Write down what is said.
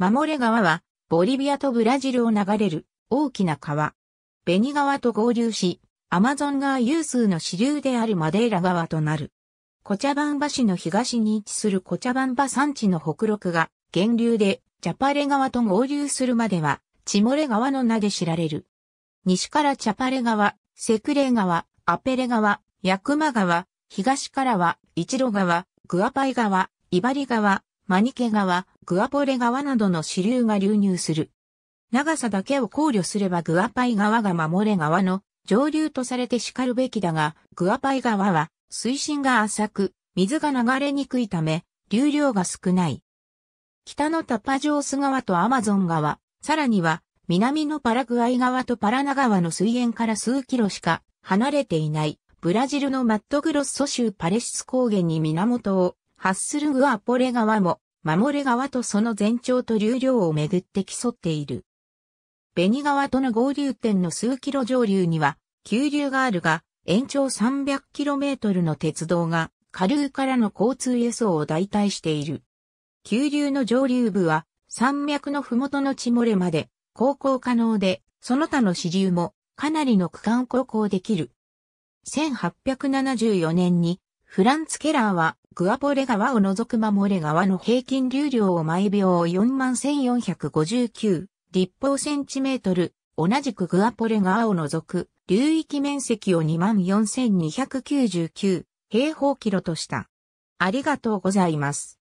マモレ川は、ボリビアとブラジルを流れる大きな川。ベニ川と合流し、アマゾン川有数の支流であるマデイラ川となる。コチャバンバ市の東に位置するコチャバンバ山地の北陸が、源流でチャパレ川と合流するまでは、チモレ川の名で知られる。西からチャパレ川、セクレ川、アペレ川、ヤクマ川、東からは、イチロ川、グアパイ川、イバリ川、マニケ川、グアポレ川などの支流が流入する。長さだけを考慮すればグアパイ川が守れ川の上流とされて叱るべきだが、グアパイ川は水深が浅く、水が流れにくいため、流量が少ない。北のタパジョース川とアマゾン川、さらには南のパラグアイ川とパラナ川の水源から数キロしか離れていない、ブラジルのマットグロッソ州パレシス高原に源をハッスルグアポレ川も、マモレ川とその全長と流量をめぐって競っている。ベニ川との合流点の数キロ上流には、急流があるが、延長3 0 0トルの鉄道が、下流からの交通輸送を代替している。急流の上流部は、山脈の麓の地漏れまで、航行可能で、その他の支流も、かなりの区間航行できる。1874年に、フランツ・ケラーは、グアポレ川を除く守れ川の平均流量を毎秒41,459立方センチメートル、同じくグアポレ川を除く流域面積を24,299平方キロとした。ありがとうございます。